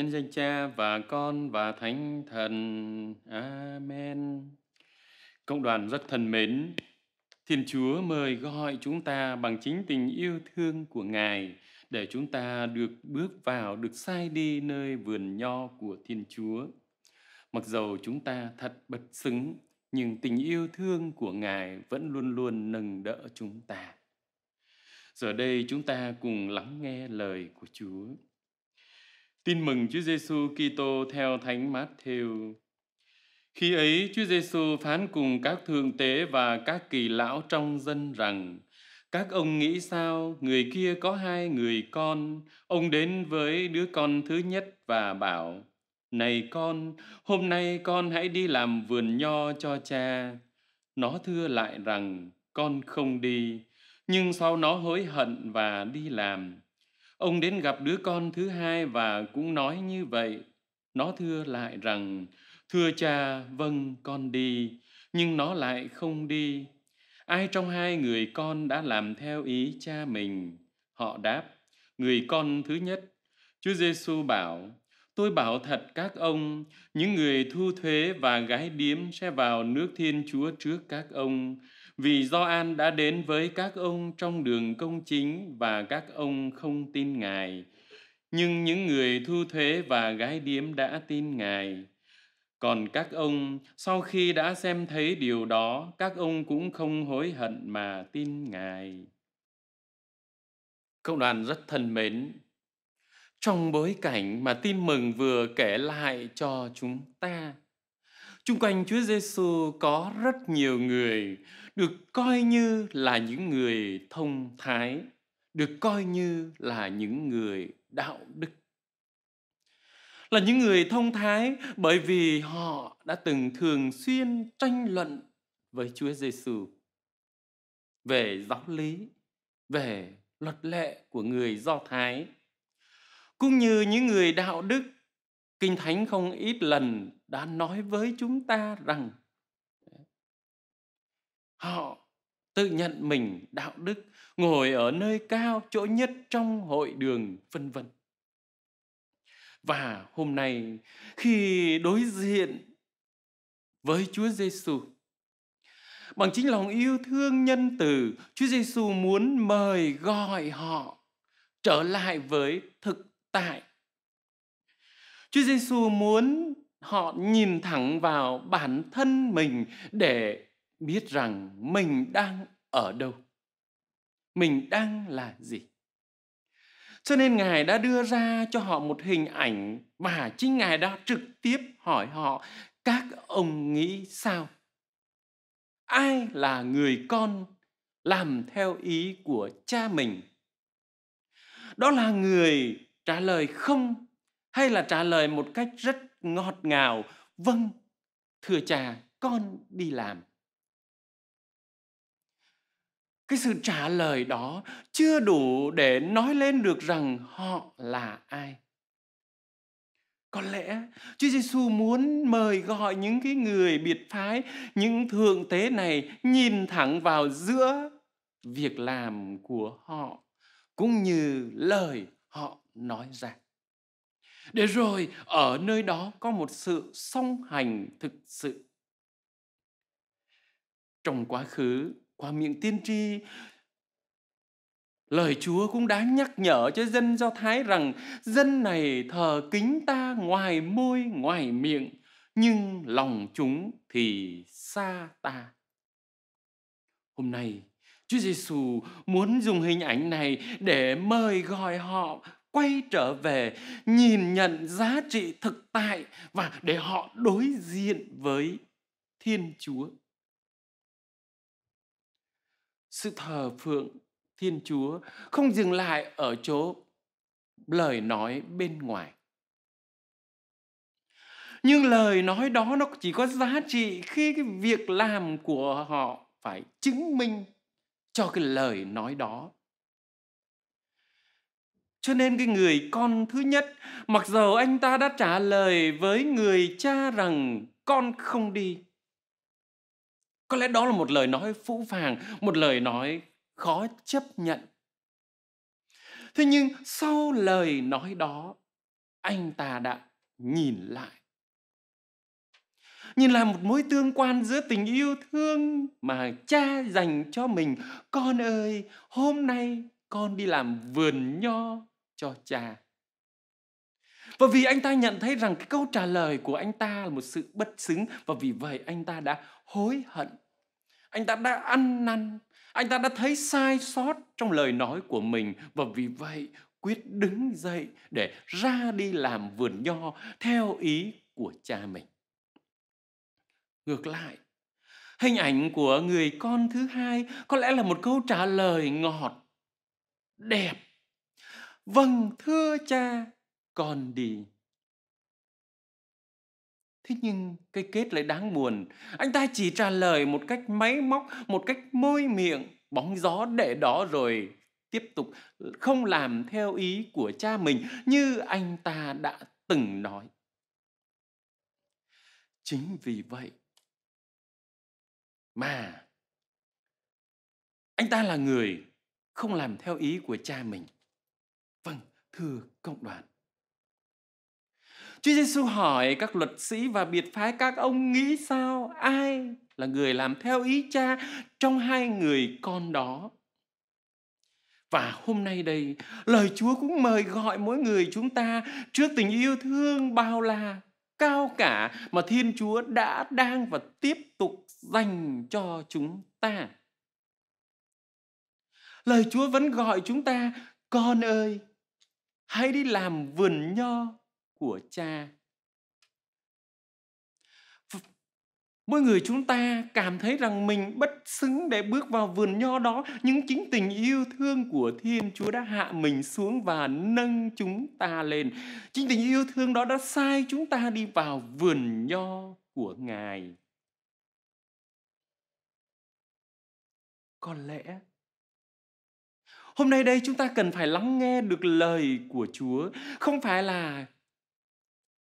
Nhân danh Cha và Con và Thánh Thần. Amen. Cộng đoàn rất thân mến, Thiên Chúa mời gọi chúng ta bằng chính tình yêu thương của Ngài để chúng ta được bước vào, được sai đi nơi vườn nho của Thiên Chúa. Mặc dầu chúng ta thật bất xứng, nhưng tình yêu thương của Ngài vẫn luôn luôn nâng đỡ chúng ta. Giờ đây chúng ta cùng lắng nghe lời của Chúa. Tin mừng Chúa Giêsu Kitô theo Thánh Matthew. Khi ấy Chúa Giêsu phán cùng các thượng tế và các kỳ lão trong dân rằng: Các ông nghĩ sao, người kia có hai người con, ông đến với đứa con thứ nhất và bảo: Này con, hôm nay con hãy đi làm vườn nho cho cha. Nó thưa lại rằng: Con không đi, nhưng sau nó hối hận và đi làm Ông đến gặp đứa con thứ hai và cũng nói như vậy. Nó thưa lại rằng, thưa cha, vâng, con đi, nhưng nó lại không đi. Ai trong hai người con đã làm theo ý cha mình? Họ đáp, người con thứ nhất. Chúa Giêsu bảo, tôi bảo thật các ông, những người thu thuế và gái điếm sẽ vào nước Thiên Chúa trước các ông vì do an đã đến với các ông trong đường công chính và các ông không tin Ngài. Nhưng những người thu thuế và gái điếm đã tin Ngài. Còn các ông, sau khi đã xem thấy điều đó, các ông cũng không hối hận mà tin Ngài. Cộng đoàn rất thân mến, trong bối cảnh mà tin mừng vừa kể lại cho chúng ta, Chung quanh Chúa Giêsu có rất nhiều người được coi như là những người thông thái, được coi như là những người đạo đức. Là những người thông thái bởi vì họ đã từng thường xuyên tranh luận với Chúa Giêsu về giáo lý, về luật lệ của người Do Thái. Cũng như những người đạo đức Kinh Thánh không ít lần đã nói với chúng ta rằng họ tự nhận mình đạo đức, ngồi ở nơi cao chỗ nhất trong hội đường vân vân. Và hôm nay khi đối diện với Chúa Giêsu bằng chính lòng yêu thương nhân từ, Chúa Giêsu muốn mời gọi họ trở lại với thực tại Chúa Giêsu muốn họ nhìn thẳng vào bản thân mình để biết rằng mình đang ở đâu. Mình đang là gì? Cho nên Ngài đã đưa ra cho họ một hình ảnh mà chính Ngài đã trực tiếp hỏi họ các ông nghĩ sao? Ai là người con làm theo ý của cha mình? Đó là người trả lời không hay là trả lời một cách rất ngọt ngào vâng thưa cha con đi làm cái sự trả lời đó chưa đủ để nói lên được rằng họ là ai có lẽ Chúa Giêsu muốn mời gọi những cái người biệt phái, những thượng tế này nhìn thẳng vào giữa việc làm của họ cũng như lời họ nói ra để rồi ở nơi đó có một sự song hành thực sự trong quá khứ qua miệng tiên tri lời chúa cũng đã nhắc nhở cho dân do thái rằng dân này thờ kính ta ngoài môi ngoài miệng nhưng lòng chúng thì xa ta hôm nay chúa giêsu muốn dùng hình ảnh này để mời gọi họ quay trở về nhìn nhận giá trị thực tại và để họ đối diện với thiên chúa sự thờ phượng thiên chúa không dừng lại ở chỗ lời nói bên ngoài nhưng lời nói đó nó chỉ có giá trị khi cái việc làm của họ phải chứng minh cho cái lời nói đó cho nên cái người con thứ nhất mặc dầu anh ta đã trả lời với người cha rằng con không đi có lẽ đó là một lời nói phũ phàng một lời nói khó chấp nhận thế nhưng sau lời nói đó anh ta đã nhìn lại nhìn lại một mối tương quan giữa tình yêu thương mà cha dành cho mình con ơi hôm nay con đi làm vườn nho cho cha. Và vì anh ta nhận thấy rằng cái câu trả lời của anh ta là một sự bất xứng và vì vậy anh ta đã hối hận. Anh ta đã ăn năn, anh ta đã thấy sai sót trong lời nói của mình và vì vậy quyết đứng dậy để ra đi làm vườn nho theo ý của cha mình. Ngược lại, hình ảnh của người con thứ hai có lẽ là một câu trả lời ngọt, đẹp vâng thưa cha con đi thế nhưng cái kết lại đáng buồn anh ta chỉ trả lời một cách máy móc một cách môi miệng bóng gió để đó rồi tiếp tục không làm theo ý của cha mình như anh ta đã từng nói chính vì vậy mà anh ta là người không làm theo ý của cha mình thư cộng đoàn. Chúa Giêsu hỏi các luật sĩ và biệt phái các ông nghĩ sao? Ai là người làm theo ý cha trong hai người con đó? Và hôm nay đây, lời Chúa cũng mời gọi mỗi người chúng ta trước tình yêu thương bao la, cao cả mà Thiên Chúa đã đang và tiếp tục dành cho chúng ta. Lời Chúa vẫn gọi chúng ta, con ơi, hay đi làm vườn nho của cha mỗi người chúng ta cảm thấy rằng mình bất xứng để bước vào vườn nho đó nhưng chính tình yêu thương của thiên chúa đã hạ mình xuống và nâng chúng ta lên chính tình yêu thương đó đã sai chúng ta đi vào vườn nho của ngài có lẽ Hôm nay đây chúng ta cần phải lắng nghe được lời của Chúa, không phải là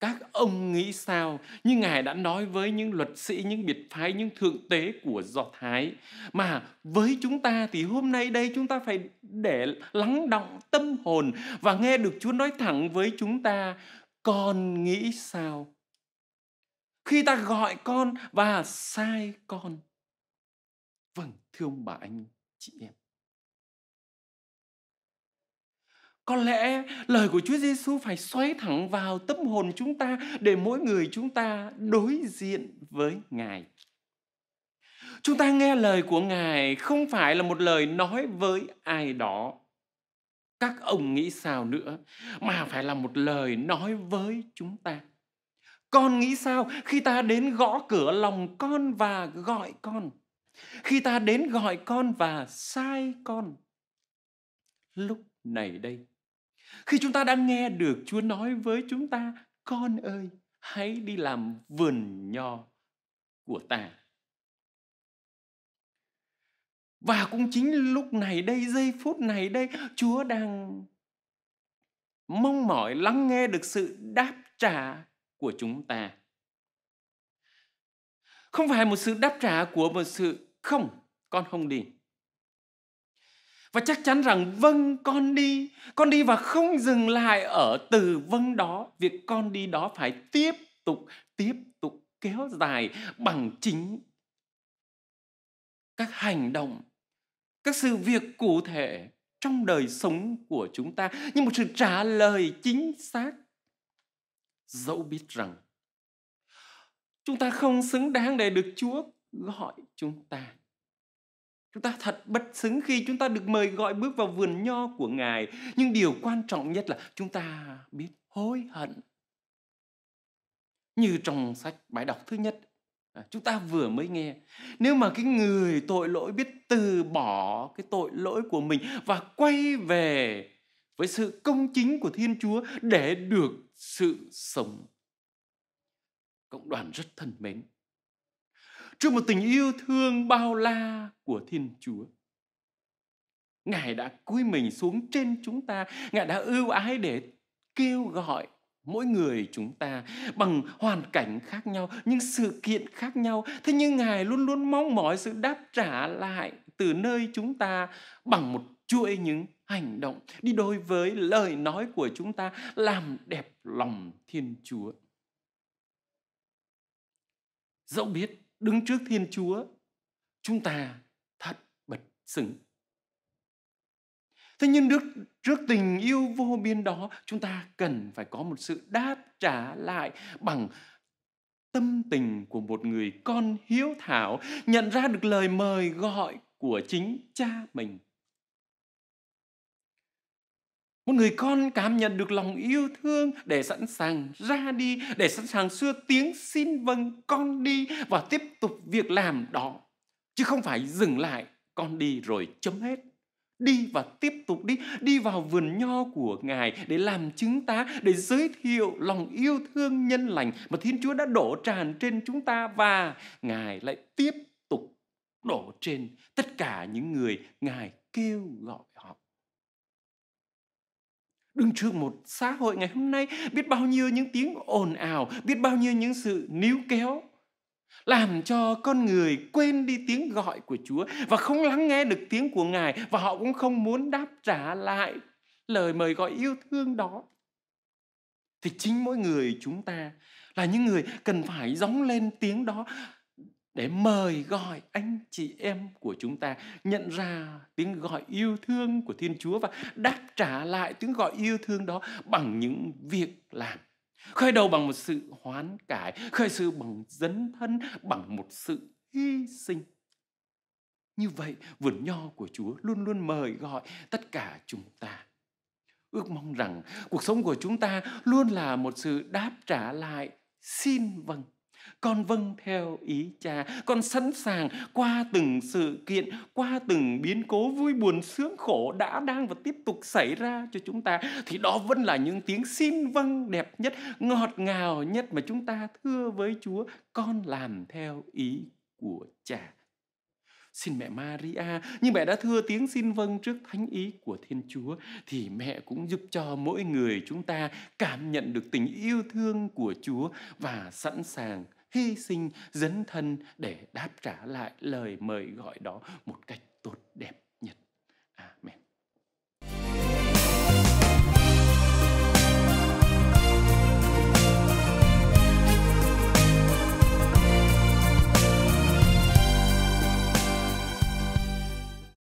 các ông nghĩ sao như ngài đã nói với những luật sĩ những biệt phái những thượng tế của do thái mà với chúng ta thì hôm nay đây chúng ta phải để lắng động tâm hồn và nghe được chúa nói thẳng với chúng ta con nghĩ sao khi ta gọi con và sai con vâng thương bà anh chị em Có lẽ lời của Chúa Giêsu phải xoáy thẳng vào tâm hồn chúng ta để mỗi người chúng ta đối diện với Ngài. Chúng ta nghe lời của Ngài không phải là một lời nói với ai đó. Các ông nghĩ sao nữa mà phải là một lời nói với chúng ta. Con nghĩ sao khi ta đến gõ cửa lòng con và gọi con? Khi ta đến gọi con và sai con? Lúc này đây khi chúng ta đang nghe được Chúa nói với chúng ta, con ơi, hãy đi làm vườn nho của ta. Và cũng chính lúc này đây, giây phút này đây, Chúa đang mong mỏi lắng nghe được sự đáp trả của chúng ta. Không phải một sự đáp trả của một sự không, con không đi và chắc chắn rằng vâng con đi con đi và không dừng lại ở từ vâng đó việc con đi đó phải tiếp tục tiếp tục kéo dài bằng chính các hành động các sự việc cụ thể trong đời sống của chúng ta như một sự trả lời chính xác dẫu biết rằng chúng ta không xứng đáng để được chúa gọi chúng ta Chúng ta thật bất xứng khi chúng ta được mời gọi bước vào vườn nho của Ngài. Nhưng điều quan trọng nhất là chúng ta biết hối hận. Như trong sách bài đọc thứ nhất, à, chúng ta vừa mới nghe. Nếu mà cái người tội lỗi biết từ bỏ cái tội lỗi của mình và quay về với sự công chính của Thiên Chúa để được sự sống. Cộng đoàn rất thân mến, trước một tình yêu thương bao la của Thiên Chúa. Ngài đã cúi mình xuống trên chúng ta, Ngài đã ưu ái để kêu gọi mỗi người chúng ta bằng hoàn cảnh khác nhau, những sự kiện khác nhau. Thế nhưng Ngài luôn luôn mong mỏi sự đáp trả lại từ nơi chúng ta bằng một chuỗi những hành động đi đôi với lời nói của chúng ta làm đẹp lòng Thiên Chúa. Dẫu biết đứng trước Thiên Chúa, chúng ta thật bật sững. Thế nhưng trước, trước tình yêu vô biên đó, chúng ta cần phải có một sự đáp trả lại bằng tâm tình của một người con hiếu thảo nhận ra được lời mời gọi của chính cha mình một người con cảm nhận được lòng yêu thương để sẵn sàng ra đi, để sẵn sàng xưa tiếng xin vâng con đi và tiếp tục việc làm đó. Chứ không phải dừng lại, con đi rồi chấm hết. Đi và tiếp tục đi, đi vào vườn nho của Ngài để làm chứng tá, để giới thiệu lòng yêu thương nhân lành mà Thiên Chúa đã đổ tràn trên chúng ta và Ngài lại tiếp tục đổ trên tất cả những người Ngài kêu gọi họ đừng trước một xã hội ngày hôm nay biết bao nhiêu những tiếng ồn ào, biết bao nhiêu những sự níu kéo, làm cho con người quên đi tiếng gọi của Chúa và không lắng nghe được tiếng của Ngài và họ cũng không muốn đáp trả lại lời mời gọi yêu thương đó. Thì chính mỗi người chúng ta là những người cần phải gióng lên tiếng đó để mời gọi anh chị em của chúng ta nhận ra tiếng gọi yêu thương của Thiên Chúa và đáp trả lại tiếng gọi yêu thương đó bằng những việc làm. Khởi đầu bằng một sự hoán cải, khởi sự bằng dấn thân, bằng một sự hy sinh. Như vậy, vườn nho của Chúa luôn luôn mời gọi tất cả chúng ta ước mong rằng cuộc sống của chúng ta luôn là một sự đáp trả lại xin vâng con vâng theo ý cha con sẵn sàng qua từng sự kiện qua từng biến cố vui buồn sướng khổ đã đang và tiếp tục xảy ra cho chúng ta thì đó vẫn là những tiếng xin vâng đẹp nhất ngọt ngào nhất mà chúng ta thưa với chúa con làm theo ý của cha xin mẹ Maria nhưng mẹ đã thưa tiếng xin vâng trước thánh ý của Thiên Chúa thì mẹ cũng giúp cho mỗi người chúng ta cảm nhận được tình yêu thương của Chúa và sẵn sàng hy sinh dấn thân để đáp trả lại lời mời gọi đó một cách tốt đẹp